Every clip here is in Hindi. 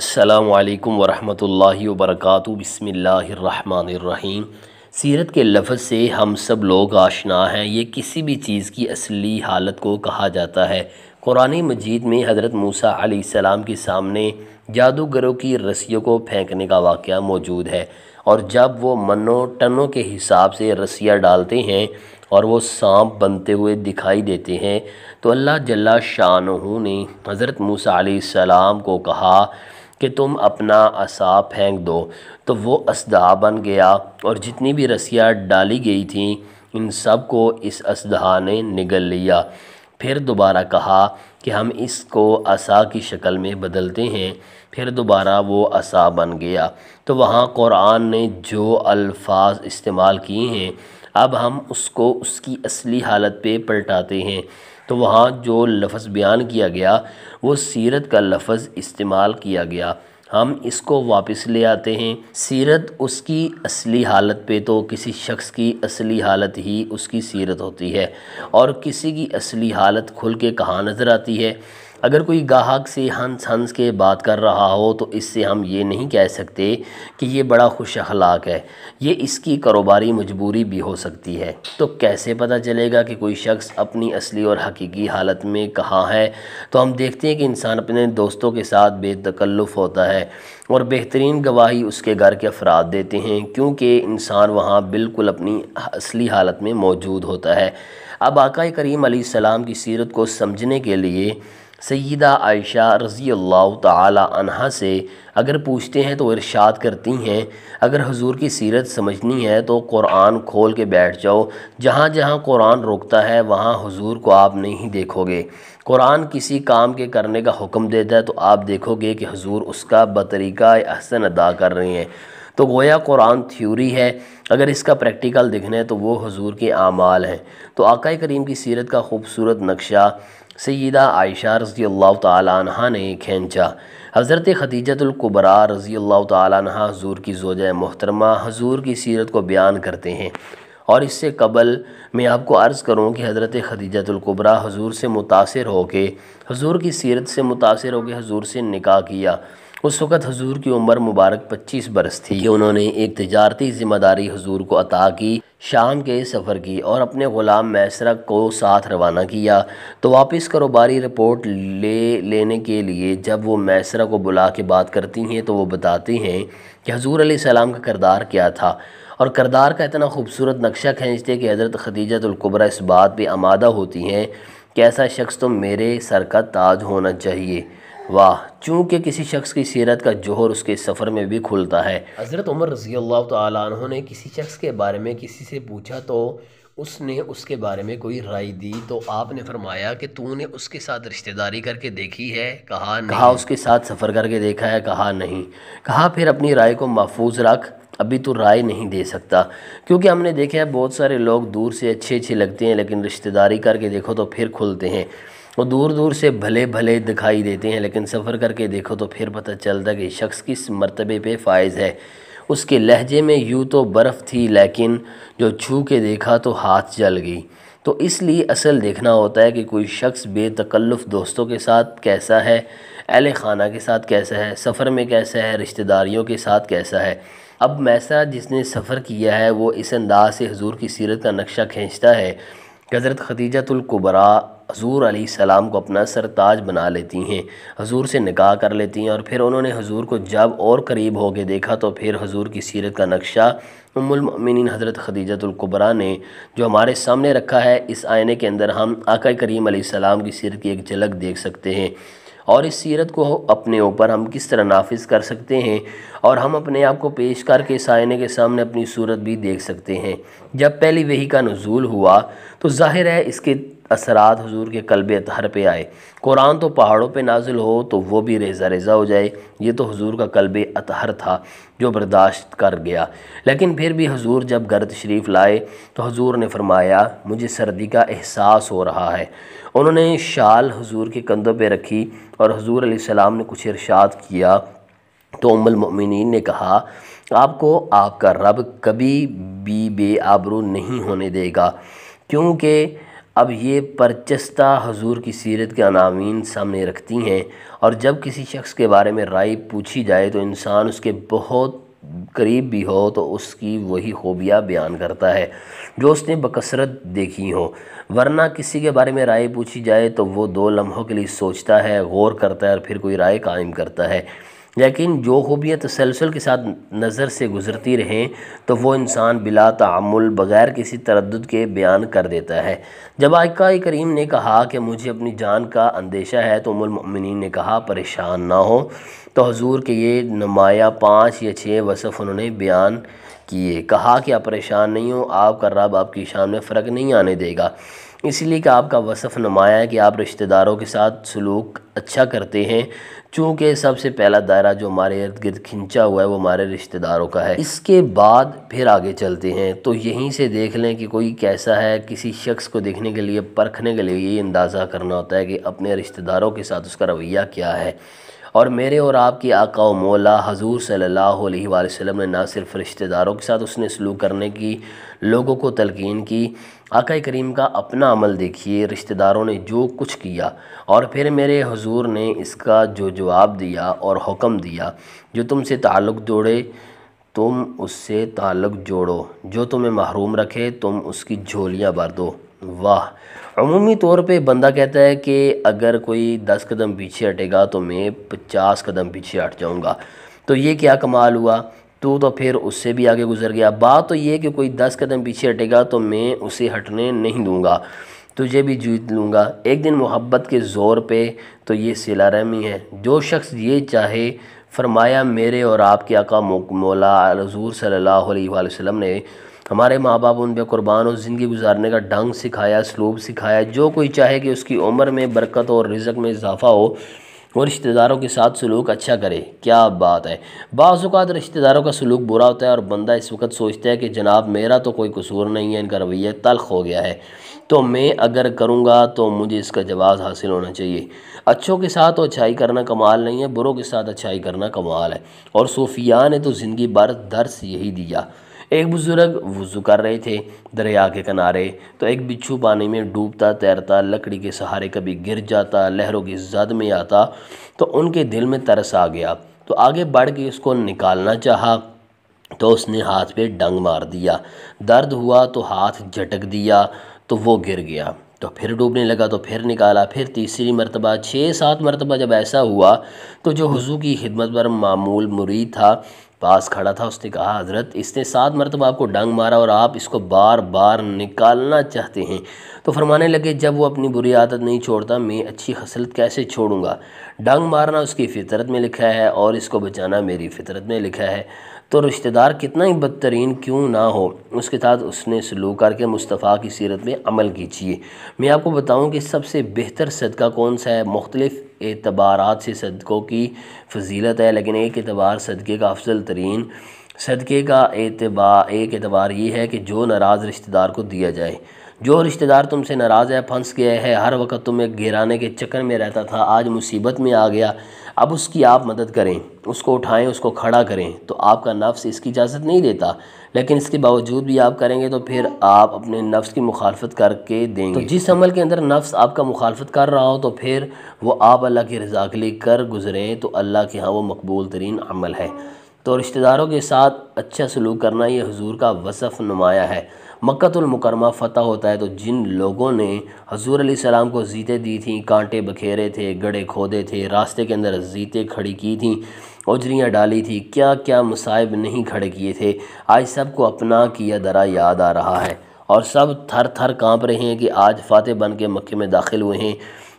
अल्लाम वरम् वरक बसमीम सीरत के लफ्ज़ से हम सब लोग आशना हैं ये किसी भी चीज़ की असली हालत को कहा जाता है कुरान मजीद में हज़रत मूसा सलाम के सामने जादूगरों की रस्सियों को फेंकने का वाक़ मौजूद है और जब वो मनो टनों के हिसाब से रस्सियाँ डालते हैं और वो सांप बनते हुए दिखाई देते हैं तो अल्लाह जल्ला शाहू ने हज़रत मूसा सलाम को कहा कि तुम अपना असा फेंक दो तो वो असदहा बन गया और जितनी भी रस्सियाँ डाली गई थी इन सब को इस असदहा ने निगल लिया फिर दोबारा कहा कि हम इसको असा की शक्ल में बदलते हैं फिर दोबारा वो असा बन गया तो वहाँ क़ुरान ने जो अल्फाज इस्तेमाल किए हैं अब हम उसको उसकी असली हालत पे पलटाते हैं तो वहाँ जो लफ्ज़ बयान किया गया वो सीरत का लफ्ज़ इस्तेमाल किया गया हम इसको वापस ले आते हैं सीरत उसकी असली हालत पे तो किसी शख्स की असली हालत ही उसकी सीरत होती है और किसी की असली हालत खुल के कहाँ नज़र आती है अगर कोई गाहक से हंस हंस के बात कर रहा हो तो इससे हम ये नहीं कह सकते कि ये बड़ा खुश अखलाक है ये इसकी कारोबारी मजबूरी भी हो सकती है तो कैसे पता चलेगा कि कोई शख्स अपनी असली और हकीकी हालत में कहाँ है तो हम देखते हैं कि इंसान अपने दोस्तों के साथ बेतकल्लफ़ होता है और बेहतरीन गवाही उसके घर के अफराद देते हैं क्योंकि इंसान वहाँ बिल्कुल अपनी असली हालत में मौजूद होता है अब आकाए करीम सलाम की सीरत को समझने के लिए सयदा आयशा रज़ी अल्लाह तहा से अगर पूछते हैं तो इरशाद करती हैं अगर हजूर की सीरत समझनी है तो कुरान खोल के बैठ जाओ जहाँ जहाँ कुरान रोकता है वहाँ हजूर को आप नहीं देखोगे कुरान किसी काम के करने का हुक्म देता है तो आप देखोगे कि हजूर उसका बतरीका अहसन अदा कर रहे हैं तो गोया कुरान थ्योरी है अगर इसका प्रैक्टिकल दिखना है तो वो हजूर के आमाल हैं तो आका करीम की सीरत का खूबसूरत नक्शा सैदा आयशा रज़ी अल्लाह तह ने खींचा हज़रत ख़दीजतुल्कुबरा रज़ी अल्लाह तह हजूर की जोज मोहतरमा हजूर की सीरत को बयान करते हैं और इससे कबल मैं आपको अर्ज़ करूँ कि हज़रत ख़दीजतुल्कुबरा हजूर से मुतासर होके हजूर की सीरत से मुतासर होकर हजूर से निकाह किया उस वक़्त हजूर की उम्र मुबारक 25 बरस थी उन्होंने एक तजारती ज़िम्मेदारी हजूर को अता की शाम के सफ़र की और अपने ग़ुलाम मैसरक को साथ रवाना किया तो वापस कारोबारी रिपोर्ट ले लेने के लिए जब वो मैसरा को बुला के बात करती हैं तो वो बताती हैं कि हजूर सलाम का करदार क्या था और करदार का इतना खूबसूरत नक्शा खींचते कि हज़रत खदीजतुल्कुबरा इस बात पर आमादा होती हैं कि ऐसा शख्स तो मेरे सर का ताज होना चाहिए वाह चूँकि किसी शख्स की सीरत का जोहर उसके सफ़र में भी खुलता है हज़रत उमर रजी अल्लाह तु ने किसी शख्स के बारे में किसी से पूछा तो उसने उसके बारे में कोई राय दी तो आपने फरमाया कि तूने उसके साथ रिश्तेदारी करके देखी है कहा नहीं कहा उसके साथ सफ़र करके देखा है कहा नहीं कहा फिर अपनी राय को महफूज रख अभी तो राय नहीं दे सकता क्योंकि हमने देखा है बहुत सारे लोग दूर से अच्छे अच्छे लगते हैं लेकिन रिश्तेदारी करके देखो तो फिर खुलते हैं वो दूर दूर से भले भले दिखाई देते हैं लेकिन सफ़र करके देखो तो फिर पता चलता कि शख्स किस मरतबे पे फायज़ है उसके लहजे में यूँ तो बर्फ़ थी लेकिन जो छू के देखा तो हाथ जल गई तो इसलिए असल देखना होता है कि कोई शख्स बेतकल्लुफ़ दोस्तों के साथ कैसा है अहल खाना के साथ कैसा है सफ़र में कैसा है रिश्तेदारियों के साथ कैसा है अब मैसा जिसने सफ़र किया है वो इस अंदाज से हजूर की सीरत का नक्शा खींचता है कि हज़रत ख़दीजतुल्कुबरा हजूर सलाम को अपना सरताज बना लेती हैं हजूर से निकाह कर लेती हैं और फिर उन्होंने हजूर को जब और करीब होके देखा तो फिर हजूर की सीरत का नक्शा उमुलमिन हज़रत ख़दीजतुल्कुबरा ने जो हमारे सामने रखा है इस आयने के अंदर हम आका करीम सलाम की सीरत की एक झलक देख सकते हैं और इस सीरत को अपने ऊपर हम किस तरह नाफिज कर सकते हैं और हम अपने आप को पेश करके सायने के सामने अपनी सूरत भी देख सकते हैं जब पहली वही का नज़ूल हुआ तो ज़ाहिर है इसके असरात हजूर के कल्ब अतहर पर आए कुरान तो पहाड़ों पर नाजिल हो तो वह भी रेजा रेजा हो जाए ये तो हजूर का कल्ब अतहर था जो बर्दाश्त कर गया लेकिन फिर भी हजूर जब गर्द शरीफ लाए तो हजूर ने फरमाया मुझे सर्दी का एहसास हो रहा है उन्होंने शाल हजूर के कंधों पर रखी और हजूर सलाम ने कुछ इरशाद किया तो उम्मिन ने कहा आपको आपका रब कभी भी बेआबरू नहीं होने देगा क्योंकि अब ये परचस्ता हजूर की सीरत के अनामीन सामने रखती हैं और जब किसी शख्स के बारे में राय पूछी जाए तो इंसान उसके बहुत करीब भी हो तो उसकी वही खूबियाँ बयान करता है जो उसने बकसरत देखी हो वरना किसी के बारे में राय पूछी जाए तो वो दो लम्हों के लिए सोचता है गौर करता है और फिर कोई राय कायम करता है लेकिन जो खूबियाँ तसलसल के साथ नज़र से गुज़रती रहें तो वह इंसान बिला तमुल बग़ैर किसी तरद के बयान कर देता है जब आयका करीम ने कहा कि मुझे अपनी जान का अंदेशा है तो उमुलमिन ने कहा परेशान ना हो तो हजूर के ये नुमाया पाँच या छः वसफ़ उन्होंने बयान किए कहा कि आप परेशान नहीं हो आपका रब आपकी शान में फ़र्क नहीं आने देगा इसलिए कि आपका वसफ़ नुमाया है कि आप रिश्तेदारों के साथ सलूक अच्छा करते हैं चूँकि सबसे पहला दायरा जो हमारे इर्द गिर्द खिंचा हुआ है वो हमारे रिश्तेदारों का है इसके बाद फिर आगे चलते हैं तो यहीं से देख लें कि कोई कैसा है किसी शख्स को देखने के लिए परखने के लिए ये अंदाज़ा करना होता है कि अपने रिश्तेदारों के साथ उसका रवैया क्या है और मेरे और आपकी आका व मौला हजूर सल्ला वसम ने ना सिर्फ रिश्तेदारों के साथ उसने सलूक करने की लोगों को तलकिन की आका करीम का अपना अमल देखिए रिश्तेदारों ने जो कुछ किया और फिर मेरे हजूर ने इसका जो जवाब दिया और हुक्म दिया जो तुमसे ताल्लुक़ जोड़े तुम उससे ताल्लुक़ जोड़ो जो तुम्हें महरूम रखे तुम उसकी झोलियाँ भर दो वाह अमूमी तौर पे बंदा कहता है कि अगर कोई दस कदम पीछे हटेगा तो मैं पचास कदम पीछे हट जाऊँगा तो ये क्या कमाल हुआ तो तो फिर उससे भी आगे गुजर गया बात तो ये कि कोई दस कदम पीछे हटेगा तो मैं उसे हटने नहीं दूँगा तुझे भी जीत लूँगा एक दिन मोहब्बत के ज़ोर पे तो ये सिला रहमी है जो शख्स ये चाहे फरमाया मेरे और आपके आका मौला रजूर सल्लल्लाहु अलैहि वसल्लम ने हमारे माँ बाप उन पर कुर्बान और ज़िंदगी गुजारने का ढंग सिखाया स्लोब सिखाया जो कोई चाहे कि उसकी उम्र में बरकत और रिजक में इजाफ़ा हो और रिश्तेदारों के साथ सलूक अच्छा करे क्या बात है बाज़ात रिश्तेदारों का सलूक बुरा होता है और बंदा इस वक्त सोचता है कि जनाब मेरा तो कोई कसूर नहीं है इनका रवैया तलख हो गया है तो मैं अगर करूँगा तो मुझे इसका जवाब हासिल होना चाहिए अच्छों के साथ तो अच्छाई करना कमाल नहीं है बुरों के साथ अच्छाई करना कमाल है और सूफिया ने तो ज़िंदगी भर दर्स यही दिया एक बुजुर्ग वजू कर रहे थे दरिया के किनारे तो एक बिच्छू पानी में डूबता तैरता लकड़ी के सहारे कभी गिर जाता लहरों की जद में आता तो उनके दिल में तरस आ गया तो आगे बढ़ के उसको निकालना चाहा तो उसने हाथ पे डंग मार दिया दर्द हुआ तो हाथ झटक दिया तो वो गिर गया तो फिर डूबने लगा तो फिर निकाला फिर तीसरी मरतबा छः सात मरतबा जब ऐसा हुआ तो जो हुजू की खिदमत पर मामूल मुरीद था पास खड़ा था उसने कहा हज़रत इसने सात मरतबा आपको डंग मारा और आप इसको बार बार निकालना चाहते हैं तो फरमाने लगे जब वो अपनी बुरी आदत नहीं छोड़ता मैं अच्छी हसलत कैसे छोड़ूंगा डंग मारना उसकी फितरत में लिखा है और इसको बचाना मेरी फितरत में लिखा है तो रिश्तेदार कितना ही बदतरीन क्यों ना हो उसके साथ उसने सलूक करके मुस्तफ़ा की सीरत में अमल कीजिए मैं आपको बताऊं कि सबसे बेहतर सदका कौन सा है मुख्तलिफ़ एतबारात से सदक़ों की फजीलत है लेकिन एक एतबार सदक़े का अफजल तरीन सदक़े का एतबार एक एतबार ये है कि जो नाराज़ रिश्तेदार को दिया जाए जो रिश्तेदार तुमसे नाराज़ है फंस गया है हर वक्त तुम्हें घेराने के चक्कर में रहता था आज मुसीबत में आ गया अब उसकी आप मदद करें उसको उठाएं उसको खड़ा करें तो आपका नफ्स इसकी इजाज़त नहीं देता लेकिन इसके बावजूद भी आप करेंगे तो फिर आप अपने नफ्स की मुखालफत करके देंगे तो जिस अमल के अंदर नफ्स आपका मुखालफत कर रहा हो तो फिर वो आप अल्लाह की रजा के लिए कर गुजरें तो अल्लाह के यहाँ वो मकबूल तरीन अमल है तो रिश्तेदारों के साथ अच्छा सलूक करना ये हजूर का वसफ़ नुमाया है मक्तुलमकरमा फ़तह होता है तो जिन लोगों ने हजूर सलाम को जीते दी थी कांटे बखेरे थे गड़े खोदे थे रास्ते के अंदर जीते खड़ी की थी उजरियाँ डाली थी क्या क्या मुसाइब नहीं खड़े किए थे आज सबको अपना किया दरा याद आ रहा है और सब थर थर काँप रहे हैं कि आज फातह बन के मक्के में दाखिल हुए हैं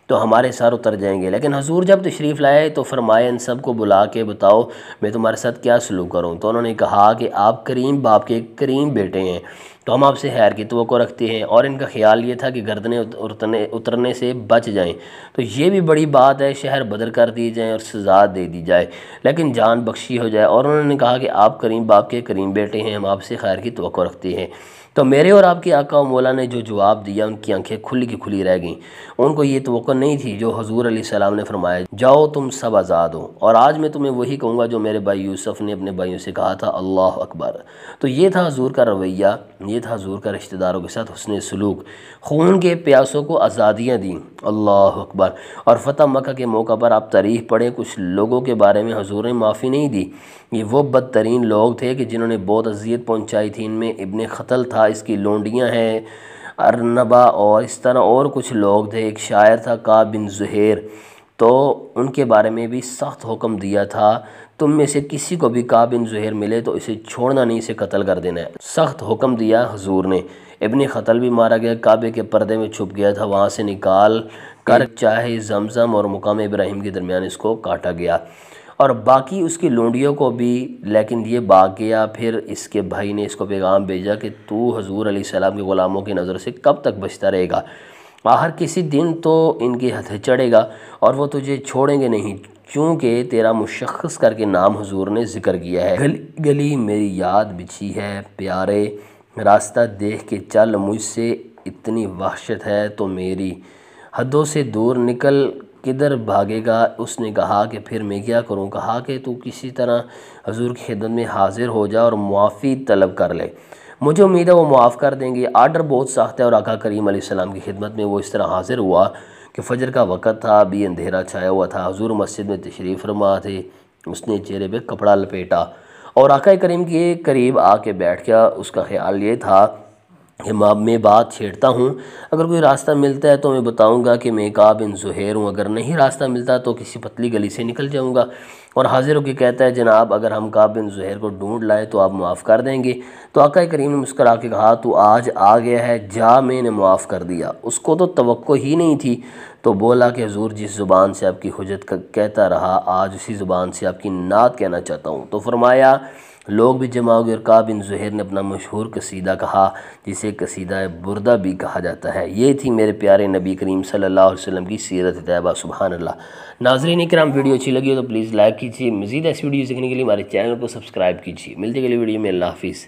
तो हमारे सर उतर जाएंगे लेकिन हजूर जब तशरीफ़ लाए तो फरमाए इन सब को बुला के बताओ मैं तुम्हारे साथ क्या सलूक करूँ तो उन्होंने कहा कि आप करीम बाप के करीम बेटे हैं तो हम आपसे हैर की तो रखते हैं और इनका ख्याल ये था कि गर्दने उतरने उतरने से बच जाएं तो ये भी बड़ी बात है शहर बदर कर दिए जाएं और सजा दे दी जाए लेकिन जान बख्शी हो जाए और उन्होंने कहा कि आप करीम बाप के करीम बेटे हैं हम आपसे खैर की तो रखते हैं तो मेरे और आपके आका मौला ने जो जवाब दिया उनकी आंखें खुली की खुली रह गईं उनको ये तो नहीं थी जो हजूर सलाम ने फरमाया जाओ तुम सब आज़ाद हो और आज मैं तुम्हें वही कहूँगा जो मेरे भाई यूसुफ ने अपने भाइयों से कहा था अल्लाह अकबर तो ये था हजूर का रवैया ये था हजूर का रिश्तेदारों के साथ हसन सलूक खून के प्यासों को आज़ादियाँ दी अल्लाह अकबर और फतह मक्का के मौका पर आप तारीफ़ पढ़ें कुछ लोगों के बारे में हजूर ने माफ़ी नहीं दी ये वो बदतरीन लोग थे कि जिन्होंने बहुत अजियत पहुँचाई थी इनमें इबन ख़तल था इसकी लोंडियाँ हैं अरनबा और इस तरह और कुछ लोग थे एक शायर था का बिन जहेर तो उनके बारे में भी सख्त हुक्म दिया था तुम में से किसी को भी का बिन जहर मिले तो इसे छोड़ना नहीं इसे कत्ल कर देना है सख्त हुक्म दिया हजूर ने इबन ख़तल भी मारा गया काबे के पर्दे में छुप गया था वहाँ से निकाल कर चाहे जमज़म और मुकाम इब्राहिम के दरमियान इसको काटा गया और बाकी उसकी लोंडियों को भी लेकिन ये भाग गया फिर इसके भाई ने इसको पैगाम भेजा कि तू हजूर सलाम के ग़ुलामों की नज़र से कब तक बचता रहेगा बाहर किसी दिन तो इनके हथे चढ़ेगा और वो तुझे छोड़ेंगे नहीं क्योंकि तेरा मुशख़ करके नाम हजूर ने जिक्र किया है गली गली मेरी याद बिछी है प्यारे रास्ता देख के चल मुझसे इतनी वहशत है तो मेरी हदों से दूर निकल किधर भागेगा उसने कहा कि फिर मैं क्या करूँ कहा कि तू किसी तरह हजूर की खिदमत में हाजिर हो जा और मुआफ़ी तलब कर ले मुझे उम्मीद है वो मुआफ़ कर देंगे आर्डर बहुत सख्त है और आका करीम आसमाम की खिदमत में वो इस तरह हाजिर हुआ कि फजर का वक़्त था अभी अंधेरा छाया हुआ था हजूर मस्जिद में तशरीफ़ रमा थे उसने चेहरे पर कपड़ा लपेटा और आका करीम के करीब आके बैठ गया उसका ख्याल ये था हिमाब में बात छेड़ता हूँ अगर कोई रास्ता मिलता है तो मैं बताऊँगा कि मैं काब इन जहर हूँ अगर नहीं रास्ता मिलता तो किसी पतली गली से निकल जाऊँगा और हाजिर होकर कहता है जनाब अगर हम काब इन जहर को ढूंढ लाए तो आप माफ़ कर देंगे तो आका करीम ने मुस्करा के कहा तो आज आ गया है जा मैंने माफ़ कर दिया उसको तो तो ही नहीं थी तो बोला कि हजूर जिस ज़ुबान से आपकी हजरत कहता रहा आज उसी ज़ुबान से आपकी नात कहना चाहता हूँ तो फरमाया लोग भी जमा हो गए और का बिन ने अपना मशहूर कसीदा कहा जिसे कसीदा बुरदा भी कहा जाता है ये थी मेरे प्यारे नबी करीम सल्ला वसम की सीरत तयबा सुबहान अल्लाह नाजरीन कराम वीडियो अच्छी लगी हो तो प्लीज़ लाइक कीजिए मजीद ऐसी वीडियो देखने के लिए हमारे चैनल को सब्सक्राइब कीजिए मिलते अगली वीडियो में अल्लाह हाफिज़